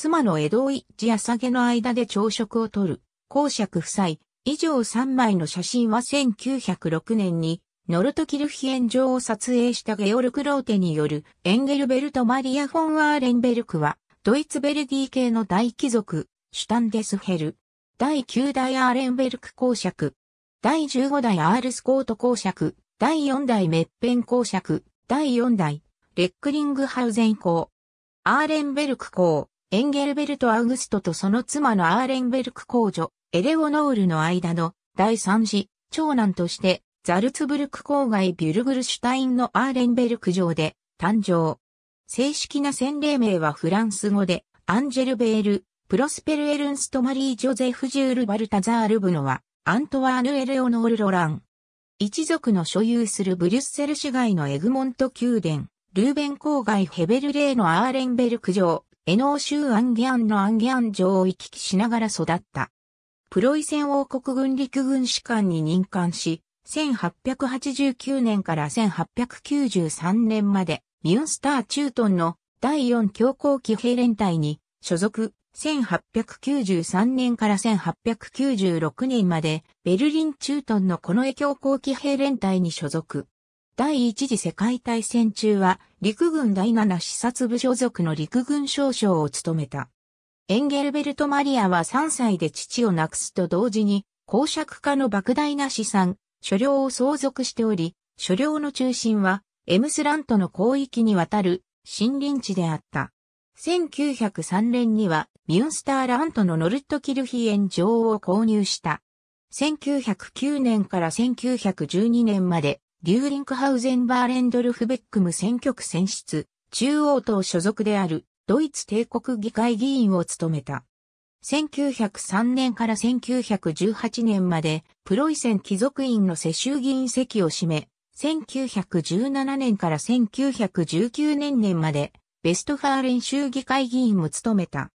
妻の江戸一致やさげの間で朝食をとる、公爵夫妻、以上3枚の写真は1906年に、ノルトキルヒエン城を撮影したゲオルク・ローテによるエンゲルベルト・マリア・フォン・アーレンベルクは、ドイツ・ベルディ系の大貴族、シュタンデスヘル。第9代アーレンベルク公爵。第15代アールスコート公爵。第4代メッペン公爵。第4代レックリングハウゼン公。アーレンベルク公。エンゲルベルト・アウグストとその妻のアーレンベルク公女、エレオノールの間の第三子、長男として、ザルツブルク郊外ビュルグルシュタインのアーレンベルク城で誕生。正式な洗礼名はフランス語で、アンジェル・ベール、プロスペル・エルンスト・マリー・ジョゼフ・ジュール・バルタザール・ブノワ、アントワーヌ・エレオノール・ロラン。一族の所有するブリュッセル市街のエグモント宮殿、ルーベン郊外ヘベルレーのアーレンベルク城、エノー州アンギャンのアンギャン城を行き来しながら育った。プロイセン王国軍陸軍士官に任官し、1889年から1893年まで、ミュンスターチュートンの第4強行騎兵連隊に所属、1893年から1896年まで、ベルリンチュートンの近衛強行騎兵連隊に所属。第一次世界大戦中は陸軍第七視察部所属の陸軍少将を務めた。エンゲルベルト・マリアは3歳で父を亡くすと同時に公爵家の莫大な資産、所領を相続しており、所領の中心はエムスラントの広域にわたる森林地であった。1903年にはミュンスターラントのノルットキルヒエン城を購入した。1909年から1912年までリューリンクハウゼンバーレンドルフベックム選挙区選出、中央党所属であるドイツ帝国議会議員を務めた。1903年から1918年までプロイセン貴族院の世襲議員席を占め、1917年から1919年年までベストファーレン州議会議員を務めた。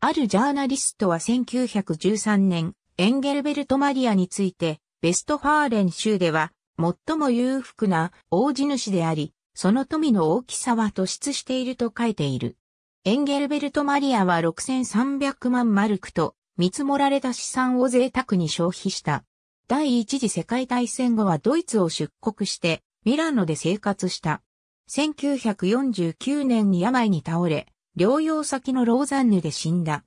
あるジャーナリストは1913年、エンゲルベルト・マリアについて、ベストファーレン州では最も裕福な大地主であり、その富の大きさは突出していると書いている。エンゲルベルト・マリアは6300万マルクと見積もられた資産を贅沢に消費した。第一次世界大戦後はドイツを出国してミラノで生活した。1949年に病に倒れ、療養先のローザンヌで死んだ。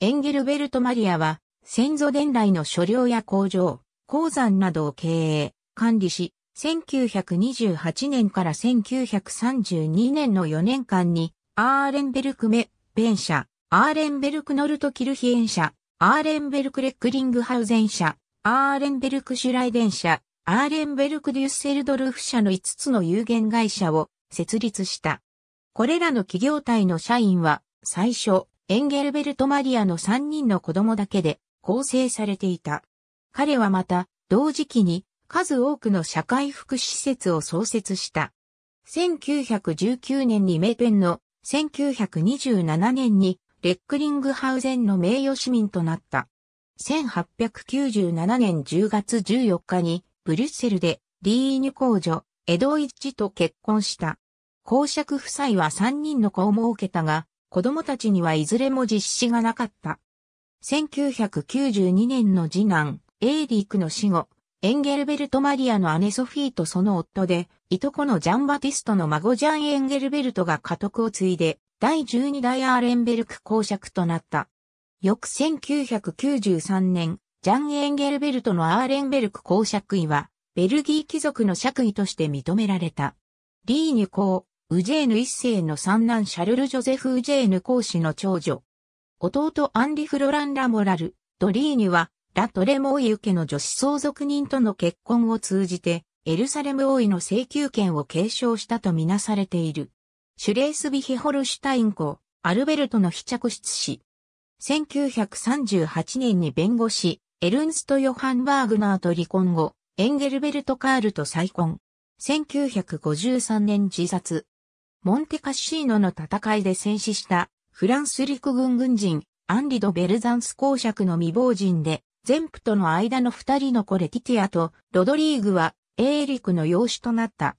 エンゲルベルト・マリアは先祖伝来の所領や工場、鉱山などを経営。管理し、1928年から1932年の4年間に、アーレンベルクメ、ベン社、アーレンベルクノルトキルヒエン社、アーレンベルクレックリングハウゼン社、アーレンベルクシュライデン社、アーレンベルクデュッセルドルフ社の5つの有限会社を設立した。これらの企業体の社員は、最初、エンゲルベルト・マリアの3人の子供だけで構成されていた。彼はまた、同時期に数多くの社会福祉施設を創設した。1919年に名ンの、1927年にレックリングハウゼンの名誉市民となった。1897年10月14日にブリュッセルでリーニュ公女、エドイッチと結婚した。公爵夫妻は3人の子を設けたが、子供たちにはいずれも実施がなかった。1992年の次男、エーリークの死後、エンゲルベルト・マリアの姉ソフィーとその夫で、いとこのジャン・バティストの孫ジャン・エンゲルベルトが家督を継いで、第12代アーレンベルク公爵となった。翌1993年、ジャン・エンゲルベルトのアーレンベルク公爵位は、ベルギー貴族の爵位として認められた。リーニュ公、ウジェーヌ一世の三男シャルル・ジョゼフ・ウジェーヌ公子の長女。弟アンリ・フロラン・ラモラル、ドリーニュは、ラ・トレモーイ受けの女子相続人との結婚を通じて、エルサレム王位の請求権を継承したとみなされている。シュレースビヒホルシュタイン公、アルベルトの非着室氏。1938年に弁護士、エルンスト・ヨハン・バーグナーと離婚後、エンゲルベルト・カールと再婚。1953年自殺。モンテカッシーノの戦いで戦死したフランス陸軍軍人アンリド・ベルザンス公爵の未亡人でゼンプとの間の二人の子レティティアとロドリーグはエーリクの養子となった。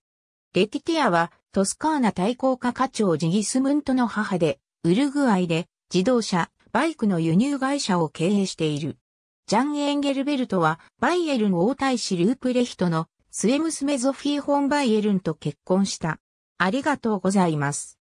レティティアはトスカーナ対抗課課長ジギスムントの母で、ウルグアイで自動車、バイクの輸入会社を経営している。ジャン・エンゲルベルトはバイエルン王太子ループレヒトの末娘ゾフィー・ホン・バイエルンと結婚した。ありがとうございます。